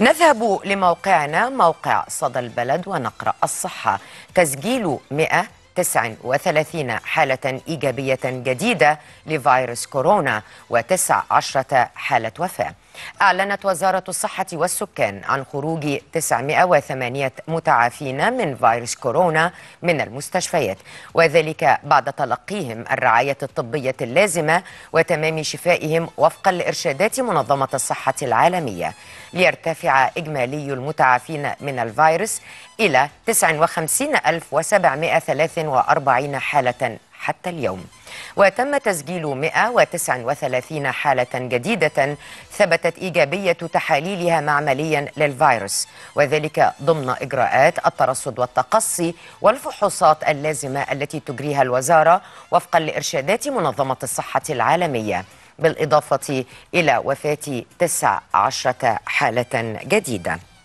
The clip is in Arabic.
نذهب لموقعنا موقع صدى البلد ونقرأ الصحة تسجيل 139 حالة إيجابية جديدة لفيروس كورونا و19 حالة وفاة أعلنت وزارة الصحة والسكان عن خروج 908 متعافين من فيروس كورونا من المستشفيات وذلك بعد تلقيهم الرعاية الطبية اللازمة وتمام شفائهم وفقا لإرشادات منظمة الصحة العالمية ليرتفع إجمالي المتعافين من الفيروس إلى 59743 حالة حتى اليوم وتم تسجيل 139 حالة جديدة ثبتت إيجابية تحاليلها معمليا للفيروس وذلك ضمن إجراءات الترصد والتقصي والفحوصات اللازمة التي تجريها الوزارة وفقا لإرشادات منظمة الصحة العالمية بالإضافة إلى وفاة 19 حالة جديدة